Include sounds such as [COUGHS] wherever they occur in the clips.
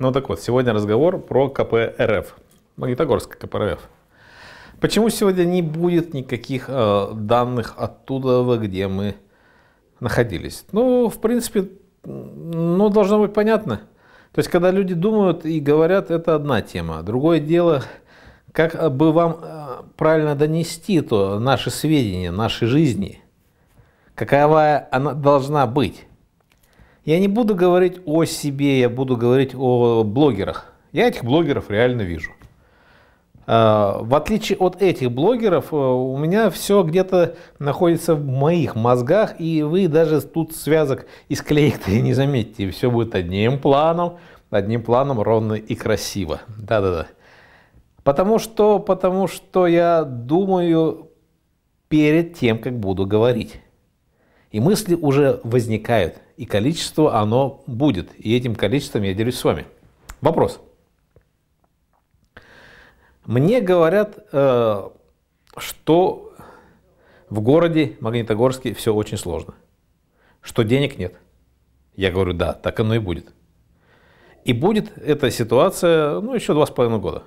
Ну так вот, сегодня разговор про КПРФ, Магнитогорск КПРФ. Почему сегодня не будет никаких э, данных оттуда, где мы находились? Ну, в принципе, ну, должно быть понятно. То есть, когда люди думают и говорят, это одна тема. Другое дело, как э, бы вам э, правильно донести то наши сведения, наши жизни, какова она должна быть. Я не буду говорить о себе, я буду говорить о блогерах. Я этих блогеров реально вижу. А, в отличие от этих блогеров, э, у меня все где-то находится в моих мозгах, и вы даже тут связок и склеек-то и не заметите. все будет одним планом, одним планом ровно и красиво. Да-да-да. Потому что, потому что я думаю перед тем, как буду говорить. И мысли уже возникают и количество оно будет. И этим количеством я делюсь с вами. Вопрос. Мне говорят, э, что в городе Магнитогорске все очень сложно, что денег нет. Я говорю, да, так оно и будет. И будет эта ситуация ну, еще два с половиной года.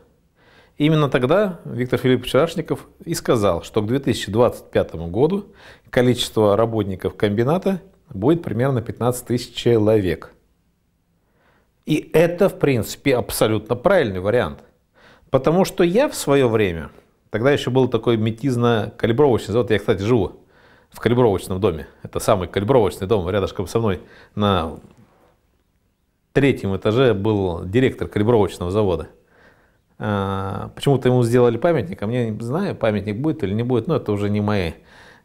Именно тогда Виктор Филиппович Рашников и сказал, что к 2025 году количество работников комбината – будет примерно 15 тысяч человек. И это, в принципе, абсолютно правильный вариант. Потому что я в свое время, тогда еще был такой метизно-калибровочный завод, я, кстати, живу в калибровочном доме. Это самый калибровочный дом рядышком со мной. На третьем этаже был директор калибровочного завода. А, почему-то ему сделали памятник, а мне не знаю, памятник будет или не будет, но это уже не, моя,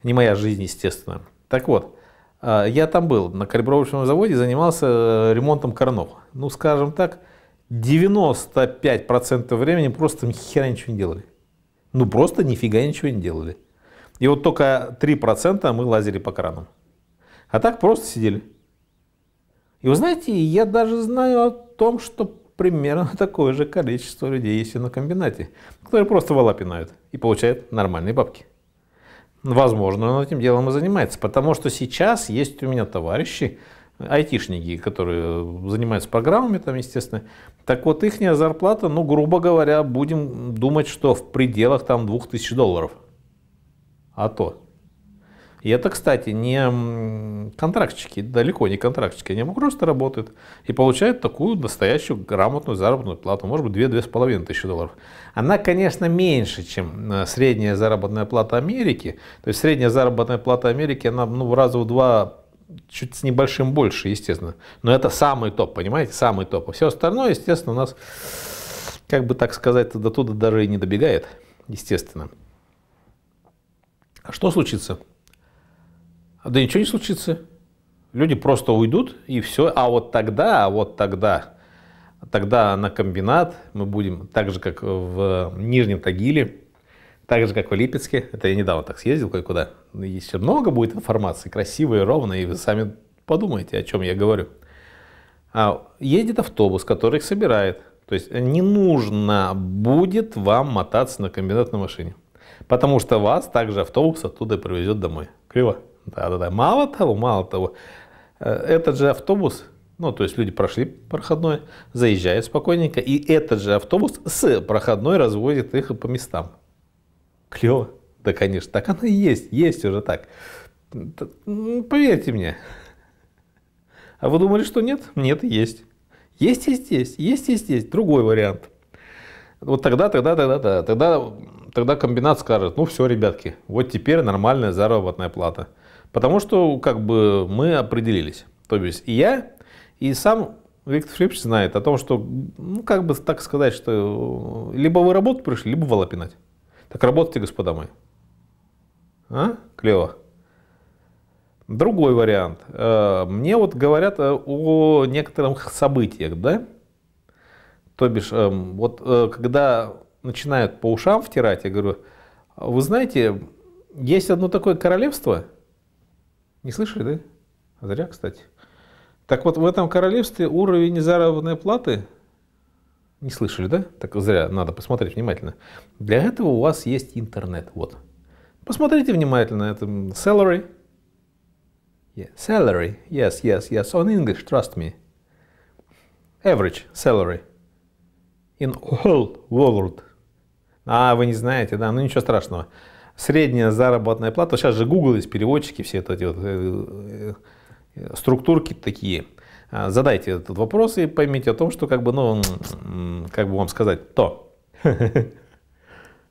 не моя жизнь, естественно. Так вот, а, я там был, на калибровочном заводе занимался э, ремонтом корнов. Ну, скажем так, 95% времени просто ни хера ничего не делали. Ну, просто нифига ничего не делали. И вот только 3% мы лазили по кранам. А так просто сидели. И вы знаете, я даже знаю о том, что примерно [LAUGHS] такое же количество людей есть и на комбинате, которые просто вала и получают нормальные бабки. Возможно, он этим делом и занимается, потому что сейчас есть у меня товарищи, айтишники, которые занимаются программами там, естественно. Так вот, их зарплата, ну, грубо говоря, будем думать, что в пределах там 2000 долларов. А то. И это, кстати, не контрактчики, далеко не контрактчики, они просто работают и получают такую настоящую грамотную заработную плату, может быть, 2-2,5 тысячи долларов. Она, конечно, меньше, чем э, средняя заработная плата Америки, то есть средняя заработная плата Америки, она ну, раза в два чуть с небольшим больше, естественно. Но это самый топ, понимаете, самый топ. А все остальное, естественно, у нас, как бы так сказать, до туда даже и не добегает, естественно. А что случится? А, да ничего не случится. Люди просто уйдут, и все. А вот тогда, а вот тогда, тогда на комбинат мы будем, так же, как в Нижнем Тагиле, так же, как в Липецке. Это я недавно так съездил кое-куда. Еще много будет информации, красивые, ровные, и вы сами подумайте, о чем я говорю. А, едет автобус, который их собирает. То есть не нужно будет вам мотаться на комбинат на машине. Потому что вас также автобус оттуда привезет домой. Криво? Да-да-да. Мало того, мало того, э, этот же автобус, ну, то есть люди прошли проходной, заезжают спокойненько, и этот же автобус с проходной разводит их по местам. Клево. Да, конечно, так оно и есть, есть уже так. Поверьте мне. А вы думали, что нет? Нет, есть. Есть, есть, есть, есть, есть, есть. Другой вариант. Вот тогда, тогда, тогда, тогда, тогда, тогда комбинат скажет, ну все, ребятки, вот теперь нормальная заработная плата. Потому что как бы мы определились. То есть и я, и сам Виктор Филиппович знает о том, что, ну, как бы так сказать, что э, либо вы работать пришли, либо вала Так работайте, господа мои. А? Клево. Другой вариант. Э, мне вот говорят э, о некоторых событиях, да? То бишь, эм, вот когда начинают по ушам втирать, я говорю, вы знаете, есть одно такое королевство – не слышали, да? зря, кстати. Так вот, в этом королевстве уровень заработной платы, не слышали, да? Так зря, надо посмотреть внимательно. Для этого у вас есть интернет, вот. Посмотрите внимательно, это salary. Yeah. Salary, yes, yes, yes, on English, trust me. Average salary in whole world. А, вы не знаете, да, ну ничего страшного средняя заработная плата, сейчас же Google есть переводчики, все эти вот э, э, структурки такие. А, задайте этот вопрос и поймите о том, что как бы, ну, как бы вам сказать, то. [LAUGHS]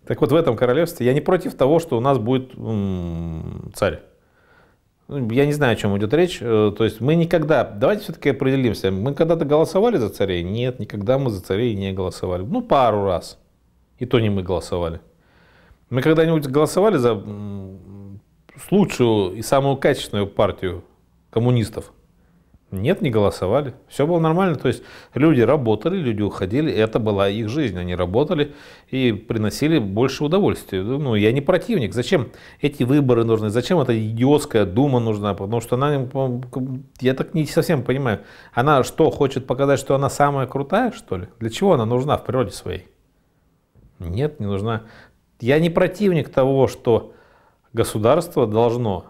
Так вот, в этом королевстве я не против того, что у нас будет царь. Ну, я не знаю, о чем идет речь. Э, то есть мы никогда, давайте все-таки определимся, мы когда-то голосовали за царей? Нет, никогда мы за царей не голосовали. Ну, пару раз. И то не мы голосовали. Мы когда-нибудь голосовали за лучшую и самую качественную партию коммунистов? Нет, не голосовали. Все было нормально. То есть люди работали, люди уходили. Это была их жизнь. Они работали и приносили больше удовольствия. Ну, я не противник. Зачем эти выборы нужны? Зачем эта идиотская дума нужна? Потому что она, я так не совсем понимаю. Она что, хочет показать, что она самая крутая, что ли? Для чего она нужна в природе своей? Нет, не нужна. Я не противник того, что государство должно,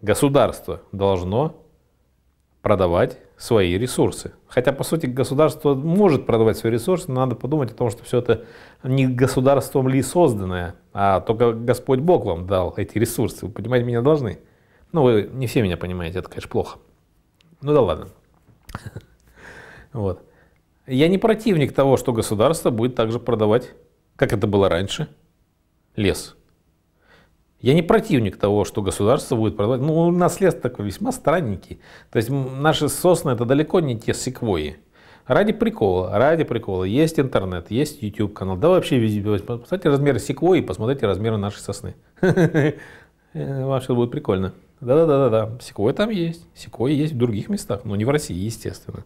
государство должно продавать свои ресурсы. Хотя, по сути, государство может продавать свои ресурсы, но надо подумать о том, что все это не государством ли созданное, а только Господь Бог вам дал эти ресурсы. Вы понимать меня должны. Ну, вы не все меня понимаете, это, конечно, плохо. Ну да ладно. [LAUGHS] Вот. Я не противник того, что государство будет также продавать, как это было раньше, лес. Я не противник того, что государство будет продавать. Ну, у нас лес такой весьма странненький. То есть наши сосны это далеко не те секвои. Ради прикола, ради прикола. Есть интернет, есть YouTube канал. Да вообще Посмотрите размеры секвои посмотрите размеры нашей сосны. [LAUGHS] Э, вообще будет прикольно. Да-да-да-да, секвой там есть. Секвой есть в других местах, но не в России, естественно.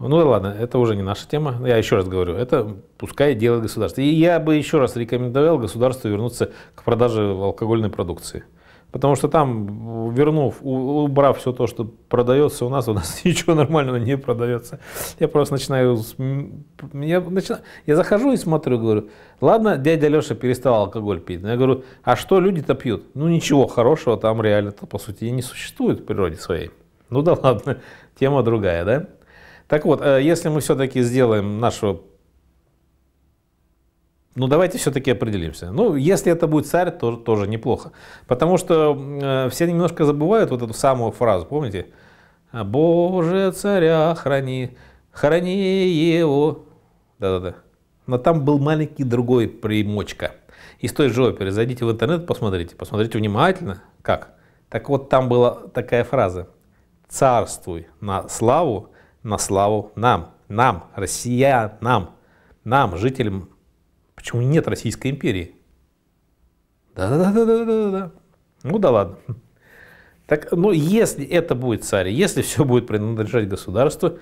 Ну да ладно, это уже не наша тема. Я еще раз говорю, это пускай делает государство. И я бы еще раз рекомендовал государству вернуться к продаже алкогольной продукции. Потому что там, вернув, убрав все то, что продается у нас, у нас [LAUGHS] ничего нормального не продается. Я просто начинаю... Я, начинаю, я захожу и смотрю, говорю, ладно, дядя Леша перестал алкоголь пить. Но я говорю, а что люди-то пьют? Ну ничего хорошего там реально-то, по сути, не существует в природе своей. Ну да ладно, [LAUGHS] тема другая, да? Так вот, э, если мы все-таки сделаем нашего, Ну, давайте все-таки определимся. Ну, если это будет царь, то тоже неплохо. Потому что э, все немножко забывают вот эту самую фразу, помните? «Боже, царя храни, храни его». Да-да-да. Но там был маленький другой примочка. Из той же оперы. Зайдите в интернет, посмотрите. Посмотрите внимательно. Как? Так вот, там была такая фраза. «Царствуй на славу на славу нам, нам, россиянам, нам, жителям. Почему нет Российской империи? Да-да-да-да-да-да. Ну да ладно. Так, ну если это будет царь, если все будет принадлежать государству,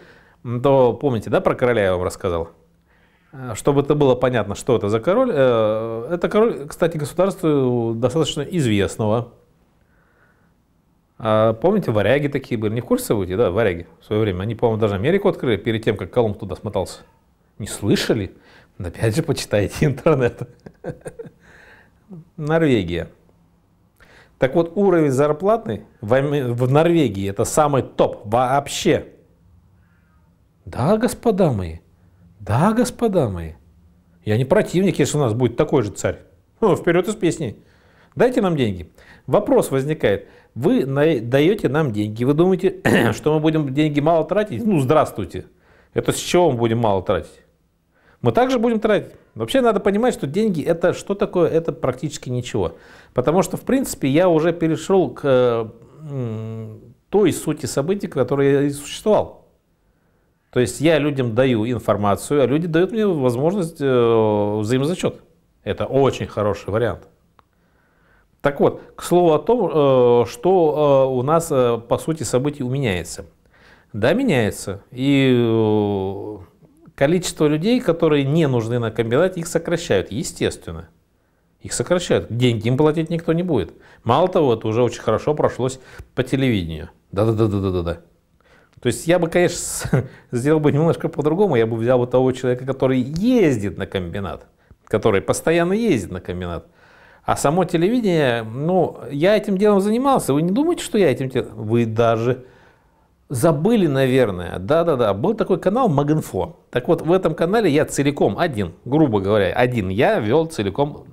то помните, да, про короля я вам рассказал? Э, чтобы это было понятно, что это за король. Э, это король, кстати, государству э, достаточно известного. А, помните, варяги такие были, не в курсе вы, да, варяги в свое время? Они, по-моему, даже Америку открыли перед тем, как Колумб туда смотался. Не слышали? Опять же, почитайте [LAUGHS] интернет. Норвегия. Так вот, уровень зарплаты в Норвегии это самый топ вообще. Да, господа мои, да, господа мои. Я не противник, если у нас будет такой же царь. Ну, вперед из песни. Дайте нам деньги. Вопрос возникает – вы даете нам деньги, вы думаете, [CLEARS THROAT] что мы будем деньги мало тратить? Ну, здравствуйте. Это с чего мы будем мало тратить? Мы также будем тратить. Вообще надо понимать, что деньги это что такое? Это практически ничего. Потому что, в принципе, я уже перешел к той сути событий, которая и существовал. То есть я людям даю информацию, а люди дают мне возможность э, взаимозачет. Это очень хороший вариант. Так вот, к слову о том, э, что э, у нас, э, по сути, событий уменяется, Да, меняется. И количество людей, которые не нужны на комбинате, их сокращают, естественно. Их сокращают. Деньги им платить никто не будет. Мало того, это уже очень хорошо прошлось по телевидению. Да-да-да-да-да-да. То есть я бы, конечно, [LAUGHS] сделал бы немножко по-другому. Я бы взял бы того человека, который ездит на комбинат, который постоянно ездит на комбинат, а само телевидение, ну, я этим делом занимался. Вы не думаете, что я этим делом? Вы даже забыли, наверное. Да-да-да, был такой канал Магинфо. Так вот, в этом канале я целиком один, грубо говоря, один. Я вел целиком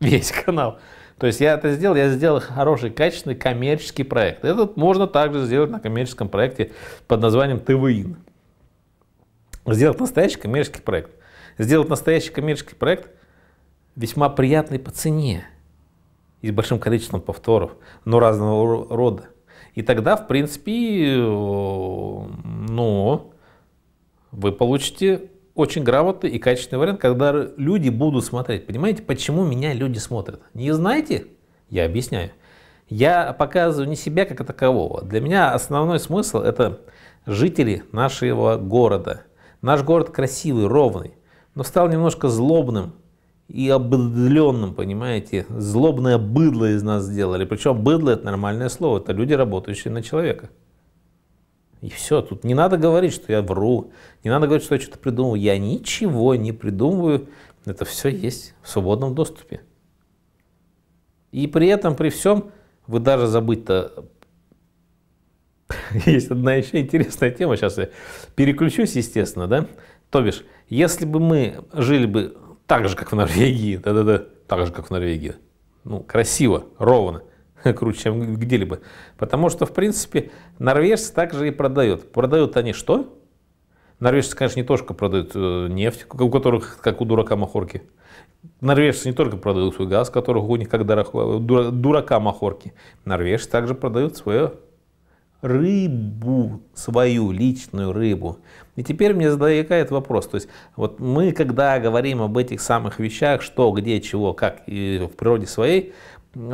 весь канал. То есть я это сделал, я сделал хороший, качественный коммерческий проект. Этот можно также сделать на коммерческом проекте под названием ТВИН. Сделать настоящий коммерческий проект. Сделать настоящий коммерческий проект весьма приятный по цене и с большим количеством повторов, но разного рода. И тогда, в принципе, ну, вы получите очень грамотный и качественный вариант, когда люди будут смотреть. Понимаете, почему меня люди смотрят? Не знаете? Я объясняю. Я показываю не себя как такового. Для меня основной смысл – это жители нашего города. Наш город красивый, ровный, но стал немножко злобным, и обыдленным, понимаете, злобное быдло из нас сделали. Причем быдло это нормальное слово, это люди, работающие на человека. И все, тут не надо говорить, что я вру, не надо говорить, что я что-то придумал. Я ничего не придумываю, это все есть в свободном доступе. И при этом, при всем, вы даже забыть-то... [LAUGHS] Есть одна еще интересная тема, сейчас я переключусь, естественно, да? То бишь, если бы мы жили бы так же, как в Норвегии. Да-да-да, так же, как в Норвегии. Ну, красиво, ровно [LAUGHS] круче, чем где-либо. Потому что, в принципе, норвежцы также и продают. Продают они что? Норвежцы, конечно, не только продают э, нефть, у которых, как у дурака махорки. Норвежцы не только продают свой газ, который у них как дорого, дурака махорки. Норвежцы также продают свою рыбу, свою личную рыбу. И теперь мне задает вопрос, то есть вот мы, когда говорим об этих самых вещах, что, где, чего, как и в природе своей,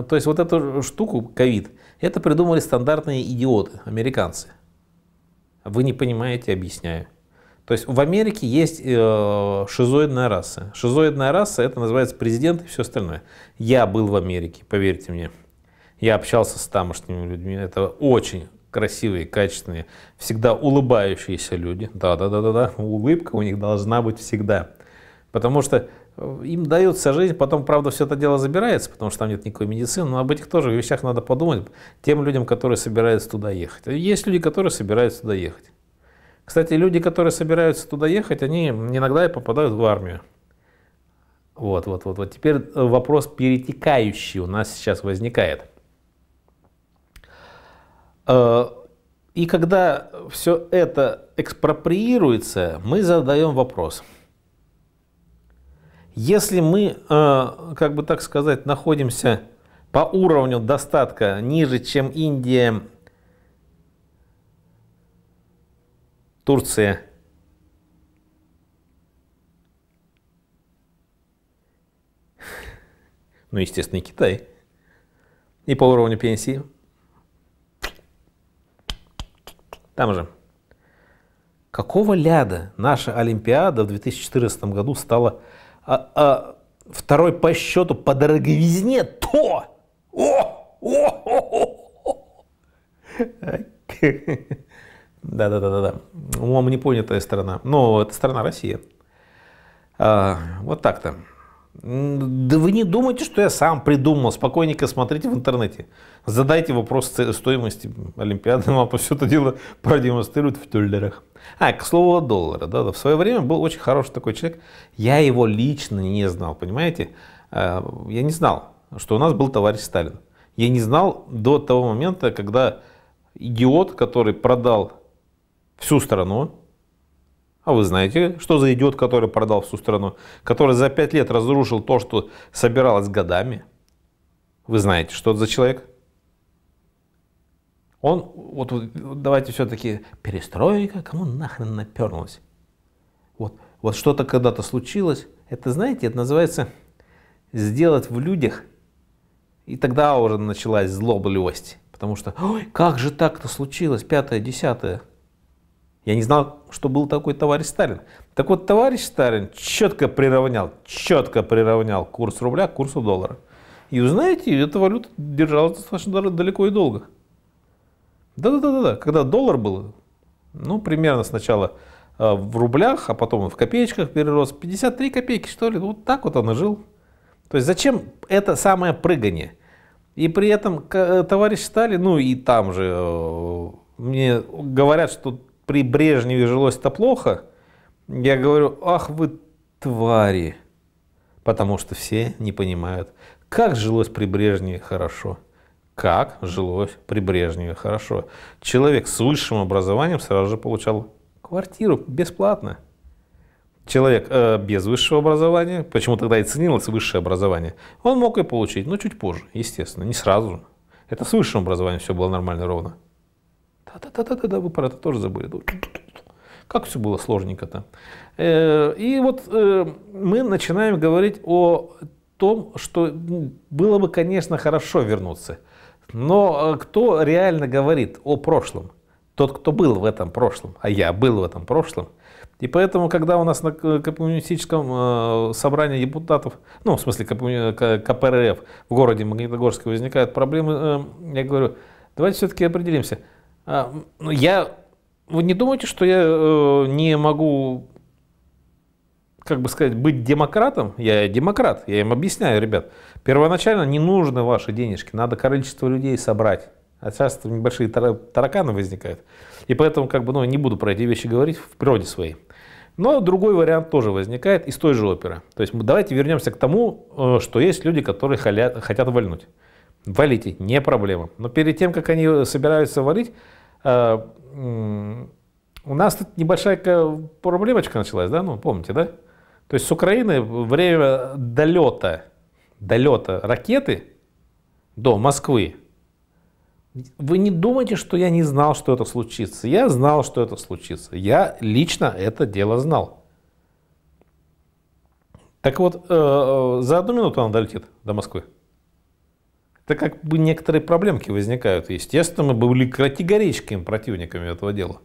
то есть вот эту штуку, ковид, это придумали стандартные идиоты, американцы. Вы не понимаете, объясняю. То есть в Америке есть э, шизоидная раса. Шизоидная раса, это называется президент и все остальное. Я был в Америке, поверьте мне. Я общался с тамошними людьми. Это очень красивые, качественные, всегда улыбающиеся люди. Да-да-да-да, улыбка у них должна быть всегда. Потому что э, им дается жизнь, потом, правда, все это дело забирается, потому что там нет никакой медицины, но об этих тоже вещах надо подумать тем людям, которые собираются туда ехать. Есть люди, которые собираются туда ехать. Кстати, люди, которые собираются туда ехать, они иногда и попадают в армию. Вот, вот, вот, вот. Теперь э, вопрос перетекающий у нас сейчас возникает. Э, и когда все это экспроприируется, мы задаем вопрос. Если мы, э, как бы так сказать, находимся по уровню достатка ниже, чем Индия, Турция, ну, естественно, и Китай, и по уровню пенсии – Там же. Какого ляда наша Олимпиада в 2014 году стала а, а, второй по счету по дороговизне то? О! О! да О! Да-да-да-да. Умом непонятая страна. Но это страна Россия. А, вот так-то. Да вы не думайте, что я сам придумал. Спокойненько смотрите в интернете. Задайте вопрос стоимости Олимпиады. Вам ну, все это дело продемонстрируют в долларах. А, к слову о долларе, Да, да, в свое время был очень хороший такой человек. Я его лично не знал, понимаете? А, я не знал, что у нас был товарищ Сталин. Я не знал до того момента, когда идиот, который продал всю страну, а вы знаете, что за идиот, который продал всю страну, который за пять лет разрушил то, что собиралось годами? Вы знаете, что это за человек? Он, вот, вот давайте все-таки, перестройка, кому нахрен наперлась? Вот, вот что-то когда-то случилось, это, знаете, это называется сделать в людях, и тогда уже началась злобливость, потому что, ой, как же так-то случилось, пятое, десятое, я не знал, что был такой товарищ Сталин. Так вот, товарищ Сталин четко приравнял, четко приравнял курс рубля к курсу доллара. И узнаете, эта валюта держалась достаточно далеко и долго. Да-да-да, когда доллар был, ну, примерно сначала э, в рублях, а потом в копеечках перерос. 53 копейки, что ли? Вот так вот он и жил. То есть зачем это самое прыгание? И при этом э, товарищ Сталин, ну и там же, э, мне говорят, что при Брежневе жилось-то плохо, я говорю, ах вы твари, потому что все не понимают, как жилось при Брежневе хорошо как жилось при Брежневе хорошо. Человек с высшим образованием сразу же получал квартиру бесплатно. Человек э, без высшего образования, почему тогда и ценилось высшее образование, он мог и получить, но ну, чуть позже, естественно, не сразу. Это с высшим образованием все было нормально ровно. Да-да-да-да-да, вы про это тоже забыли. Как все было сложненько-то. Э, и вот э, мы начинаем говорить о том, что ну, было бы, конечно, хорошо вернуться. Но э, кто реально говорит о прошлом? Тот, кто был в этом прошлом, а я был в этом прошлом. И поэтому, когда у нас на коммунистическом собрании депутатов, ну, в смысле КПРФ в городе Магнитогорске возникают проблемы, я говорю, давайте все-таки определимся – а, ну, я... Вы не думаете, что я э, не могу как бы сказать, быть демократом, я демократ, я им объясняю, ребят, первоначально не нужны ваши денежки, надо количество людей собрать. А часто небольшие тараканы возникают. И поэтому как бы, ну, не буду про эти вещи говорить в природе своей. Но другой вариант тоже возникает из той же оперы. То есть давайте вернемся к тому, э, что есть люди, которые хотят вольнуть. Валите, не проблема. Но перед тем, как они собираются валить, э, у нас тут небольшая проблемочка началась, да, ну помните, да? То есть с Украины время долета, долета ракеты до Москвы. Вы не думайте, что я не знал, что это случится. Я знал, что это случится. Я лично это дело знал. Так вот, э, э за одну минуту она долетит до Москвы так как бы некоторые проблемки возникают. Естественно, мы были категорическими противниками этого дела.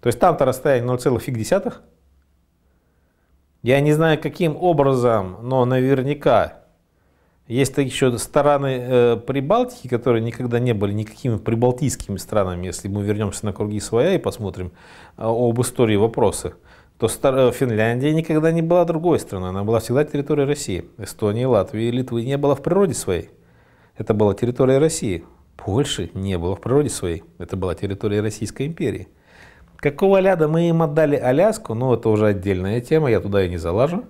То есть там-то расстояние 0,1. Я не знаю, каким образом, но наверняка есть еще стороны э, Прибалтики, которые никогда не были никакими прибалтийскими странами. Если мы вернемся на круги своя и посмотрим э, об истории вопросы, то стар- э, Финляндия никогда не была другой страной. Она была всегда территорией России. Эстонии, Латвии, Литвы не было в природе своей. Это была территория России. Польши не было в природе своей. Это была территория Российской империи. Какого ляда мы им отдали Аляску, ну это уже отдельная тема, я туда и не залажу.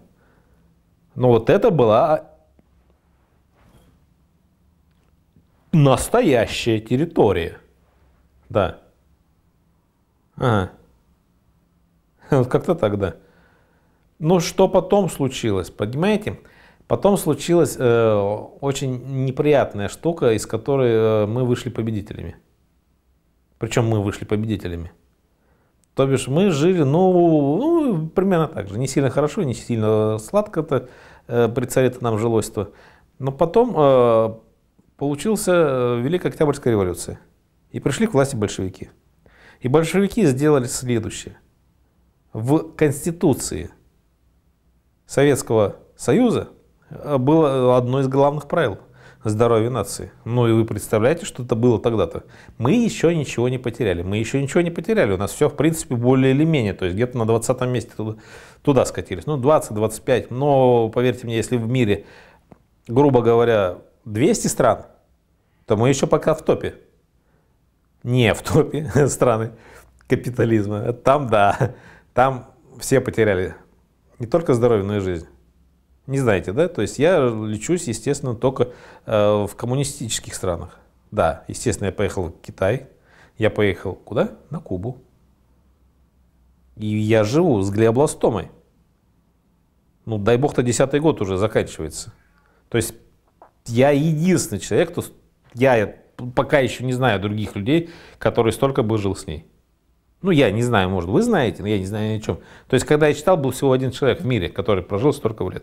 Но вот это была настоящая территория. Да. Ага. [LAUGHS] Вот как-то так, да. Ну, что потом случилось, понимаете? Потом случилась э, очень неприятная штука, из которой э, мы вышли победителями. Причем мы вышли победителями. То бишь мы жили, ну, ну примерно так же. Не сильно хорошо, не сильно сладко-то э, при царе-то нам жилось-то. Но потом э, получился э, Великая Октябрьская революция. И пришли к власти большевики. И большевики сделали следующее. В Конституции Советского Союза Э, было одно из главных правил здоровья нации. Ну и вы представляете, что это было тогда-то. Мы еще ничего не потеряли. Мы еще ничего не потеряли. У нас все, в принципе, более или менее. То есть где-то на 20 месте туда, туда скатились. Ну, 20-25. Но, поверьте мне, если в мире, грубо говоря, 200 стран, то мы еще пока в топе. Не в топе [LAUGHS] страны капитализма. Там, да, там все потеряли не только здоровье, но и жизнь. Не знаете, да? То есть я лечусь, естественно, только э, в коммунистических странах. Да, естественно, я поехал в Китай, я поехал куда? На Кубу. И я живу с глиобластомой. Ну, дай бог-то, десятый год уже заканчивается. То есть я единственный человек, кто... Я пока еще не знаю других людей, которые столько бы жил с ней. Ну, я не знаю, может, вы знаете, но я не знаю ни о чем. То есть, когда я читал, был всего один человек в мире, который прожил столько лет.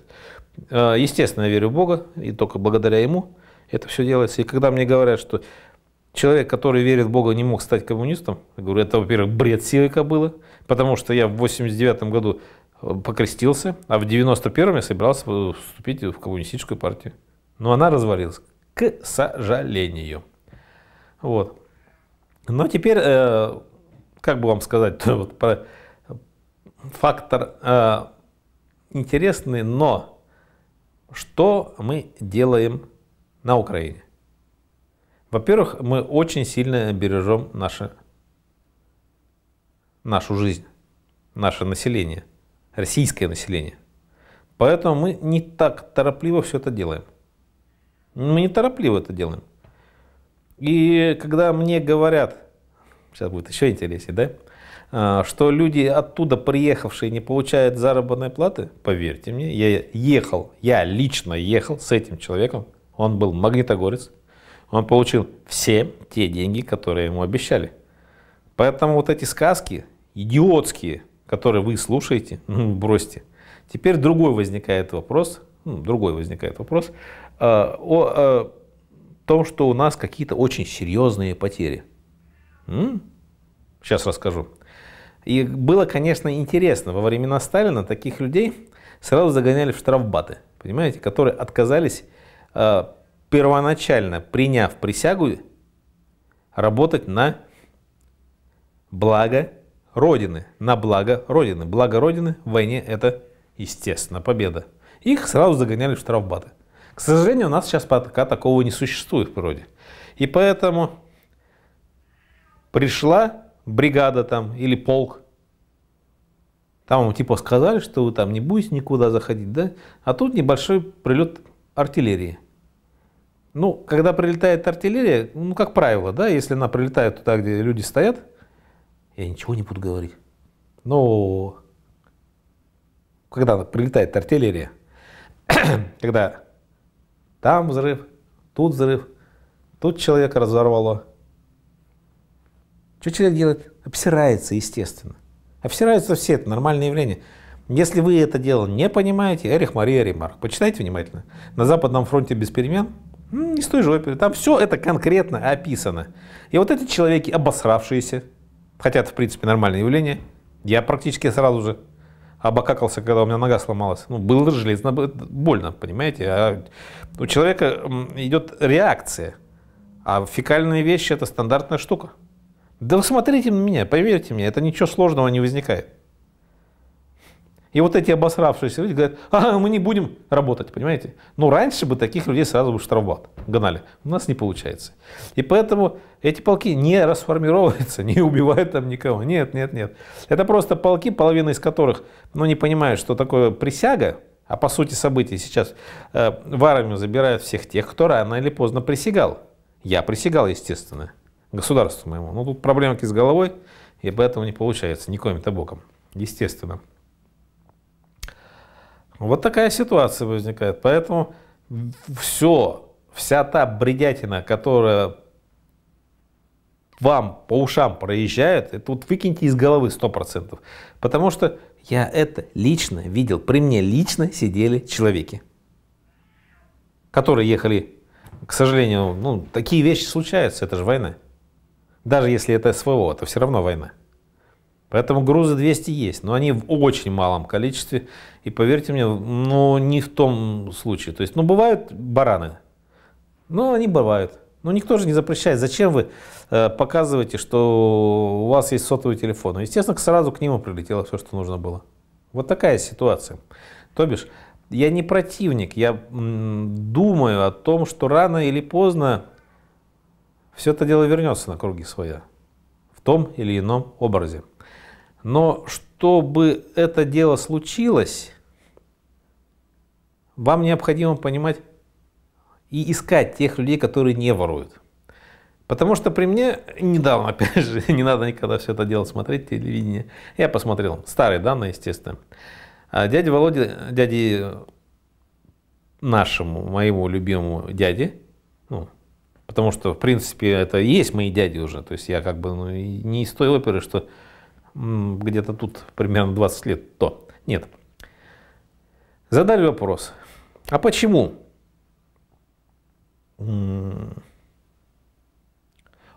Э, естественно, я верю в Бога, и только благодаря Ему это все делается. И когда мне говорят, что человек, который верит в Бога, не мог стать коммунистом, я говорю, это, во-первых, бред силы кобылы, потому что я в 89 году э, покрестился, а в 91-м я собирался вступить в коммунистическую партию. Но она развалилась, к сожалению. Вот. Но теперь э, как бы вам сказать, [LAUGHS] вот про фактор э, интересный, но что мы делаем на Украине? Во-первых, мы очень сильно бережем наше, нашу жизнь, наше население, российское население. Поэтому мы не так торопливо все это делаем. Мы не торопливо это делаем. И когда мне говорят, сейчас будет еще интереснее, да? А, что люди оттуда приехавшие не получают заработной платы, поверьте мне, я ехал, я лично ехал с этим человеком, он был магнитогорец, он получил все те деньги, которые ему обещали. Поэтому вот эти сказки идиотские, которые вы слушаете, [LAUGHS] ну, бросьте. Теперь другой возникает вопрос, ну, другой возникает вопрос а, о а, том, что у нас какие-то очень серьезные потери – Сейчас расскажу. И было, конечно, интересно. Во времена Сталина таких людей сразу загоняли в штрафбаты, понимаете, которые отказались э, первоначально, приняв присягу, работать на благо Родины, на благо Родины. Благо Родины в войне это, естественно, победа. Их сразу загоняли в штрафбаты. К сожалению, у нас сейчас пока такого не существует в природе. И поэтому Пришла бригада там или полк, там ему типа сказали, что вы там не будете никуда заходить, да? А тут небольшой прилет артиллерии. Ну, когда прилетает артиллерия, ну, как правило, да, если она прилетает туда, где люди стоят, я ничего не буду говорить. Но когда прилетает артиллерия, [COUGHS] когда там взрыв, тут взрыв, тут человека разорвало – что человек делает? Обсирается, естественно. Обсираются все, это нормальное явление. Если вы это дело не понимаете, Эрих Мария Ремарк, почитайте внимательно. На Западном фронте без перемен не с той же оперы. Там все это конкретно описано. И вот эти человеки, обосравшиеся, хотя это, в принципе, нормальное явление, я практически сразу же обокакался, когда у меня нога сломалась. Ну, было железно, больно, понимаете? А у человека идет реакция. А фекальные вещи – это стандартная штука. Да вы смотрите на меня, поверьте мне, это ничего сложного не возникает. И вот эти обосравшиеся люди говорят, а, мы не будем работать, понимаете? Ну, раньше бы таких людей сразу бы штрафбат гнали. У нас не получается. И поэтому эти полки не расформировываются, [LAUGHS] не убивают там никого. Нет, нет, нет. Это просто полки, половина из которых, ну, не понимают, что такое присяга, а по сути событий сейчас э, в армию забирают всех тех, кто рано или поздно присягал. Я присягал, естественно государству моему. Ну, тут проблемки с головой, и поэтому не получается никоим-то боком, естественно. Вот такая ситуация возникает. Поэтому все, вся та бредятина, которая вам по ушам проезжает, это вот выкиньте из головы 100%. Потому что я это лично видел. При мне лично сидели человеки, которые ехали. К сожалению, ну, такие вещи случаются, это же война. Даже если это СВО, это все равно война. Поэтому грузы 200 есть, но они в очень малом количестве. И поверьте мне, ну не в том случае. То есть, ну бывают бараны, ну они бывают. Но никто же не запрещает. Зачем вы э, показываете, что у вас есть сотовый телефон? Ну, естественно, сразу к нему прилетело все, что нужно было. Вот такая ситуация. То бишь, я не противник, я м, думаю о том, что рано или поздно все это дело вернется на круги своя в том или ином образе. Но чтобы это дело случилось, вам необходимо понимать и искать тех людей, которые не воруют. Потому что при мне недавно, опять же, [LAUGHS] не надо никогда все это дело смотреть, телевидение. Я посмотрел старые данные, естественно. А дядя Володя, дяде нашему, моему любимому дяде, ну, Потому что, в принципе, это и есть мои дяди уже. То есть я как бы ну, не из той оперы, что где-то тут примерно 20 лет то. Нет. Задали вопрос. А почему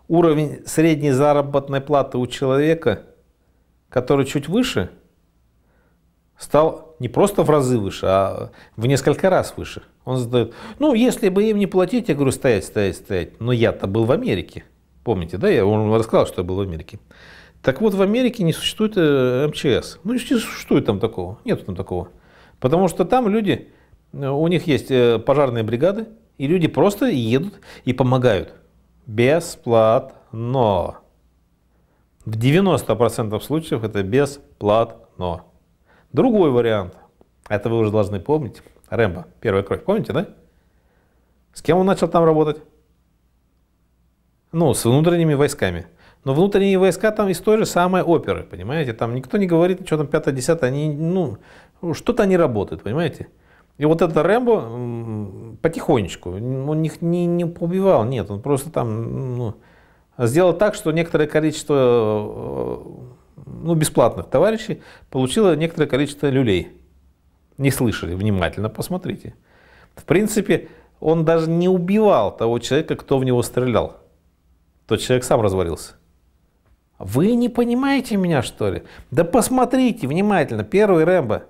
уровень средней заработной платы у человека, который чуть выше – стал не просто в разы выше, а в несколько раз выше. Он задает, ну, если бы им не платить, я говорю, стоять, стоять, стоять. Но я-то был в Америке. Помните, да? Я вам рассказал, что я был в Америке. Так вот, в Америке не существует э, МЧС. Ну, не существует там такого. Нет там такого. Потому что там люди, э, у них есть э, пожарные бригады, и люди просто едут и помогают. Бесплатно. В 90% случаев это бесплатно. Другой вариант, это вы уже должны помнить, Рэмбо, первая кровь, помните, да? С кем он начал там работать? Ну, с внутренними войсками. Но внутренние войска там из той же самой оперы, понимаете? Там никто не говорит, что там 5-10, они, ну, что-то они работают, понимаете? И вот это Рэмбо потихонечку, он их не, не убивал, нет, он просто там ну, сделал так, что некоторое количество э, ну, бесплатных товарищей, получила некоторое количество люлей. Не слышали, внимательно посмотрите. В принципе, он даже не убивал того человека, кто в него стрелял. Тот человек сам развалился. Вы не понимаете меня, что ли? Да посмотрите внимательно. Первый Рэмбо.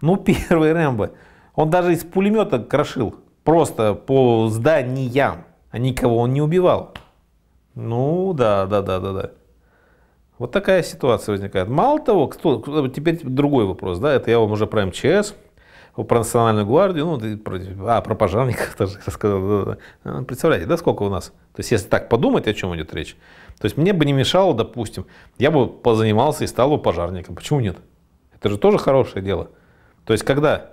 Ну, [LAUGHS] первый Рэмбо. Он даже из пулемета крошил. Просто по зданиям. А никого он не убивал. Ну, да, да, да, да, да. Вот такая ситуация возникает. Мало того, кто, теперь другой вопрос, да, это я вам уже про МЧС, про национальную гвардию, ну, про, а, про пожарников [LAUGHS] тоже рассказал. Ну, представляете, да, сколько у нас? То есть, если так подумать, о чем идет речь. То есть, мне бы не мешало, допустим, я бы позанимался и стал бы пожарником. Почему нет? Это же тоже хорошее дело. То есть, когда...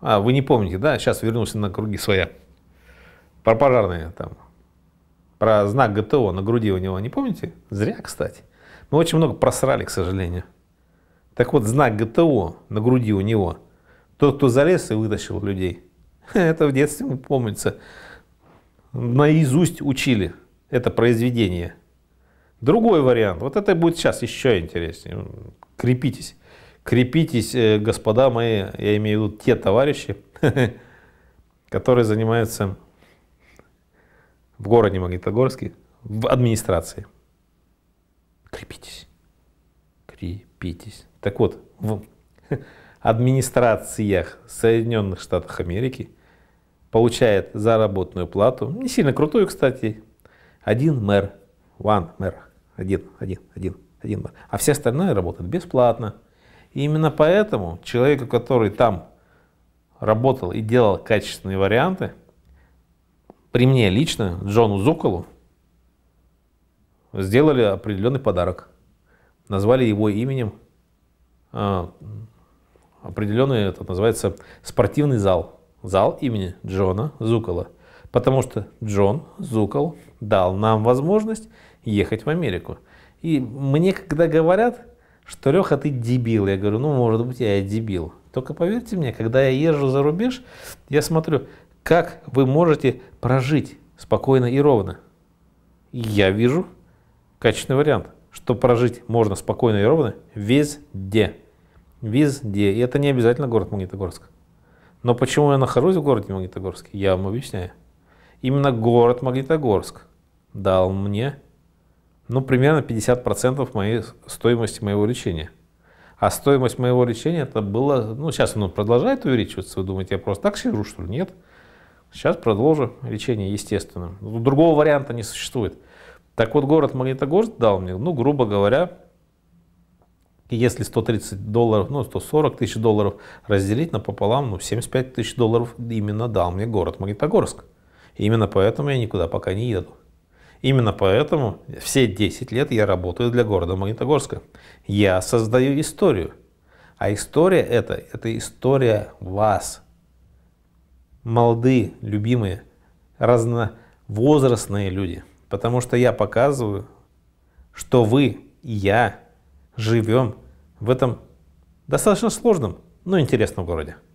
А, вы не помните, да? Сейчас вернулся на круги своя. Про пожарные там. Про знак ГТО на груди у него не помните? Зря, кстати. Мы очень много просрали, к сожалению. Так вот, знак ГТО на груди у него. Тот, кто залез и вытащил людей. [LAUGHS] Это в детстве мы помнится. Наизусть учили это произведение. Другой вариант. Вот это будет сейчас еще интереснее. Крепитесь. Крепитесь, э, господа мои, я имею в виду те товарищи, [LAUGHS] которые занимаются в городе Магнитогорске, в администрации. Крепитесь. Крепитесь. Так вот, в администрациях Соединенных Штатов Америки получает заработную плату, не сильно крутую, кстати, один мэр, one мэр, один, один, один, один мэр. А все остальные работают бесплатно. И именно поэтому человеку, который там работал и делал качественные варианты, при мне лично, Джону Зуколу, сделали определенный подарок, назвали его именем а, определенный, это называется спортивный зал, зал имени Джона Зукола, потому что Джон Зукол дал нам возможность ехать в Америку. И мне когда говорят, что Леха, ты дебил, я говорю, ну, может быть, я и дебил. Только поверьте мне, когда я езжу за рубеж, я смотрю, как вы можете прожить спокойно и ровно. я вижу качественный вариант, что прожить можно спокойно и ровно везде. Везде. И это не обязательно город Магнитогорск. Но почему я нахожусь в городе Магнитогорске, я вам объясняю. Именно город Магнитогорск дал мне ну, примерно 50% моей стоимости моего лечения. А стоимость моего лечения это было, ну, сейчас оно продолжает увеличиваться, вы думаете, я просто так сижу, что ли? Нет. Сейчас продолжу лечение естественным. Другого варианта не существует. Так вот, город Магнитогорск дал мне, ну, грубо говоря, если 130 долларов, ну, 140 тысяч долларов разделить напополам, ну, 75 тысяч долларов именно дал мне город Магнитогорск. именно поэтому я никуда пока не еду. Именно поэтому все 10 лет я работаю для города Магнитогорска. Я создаю историю. А история это, это история вас. Молодые, любимые, разновозрастные люди. Потому что я показываю, что вы и я живем в этом достаточно сложном, но интересном городе.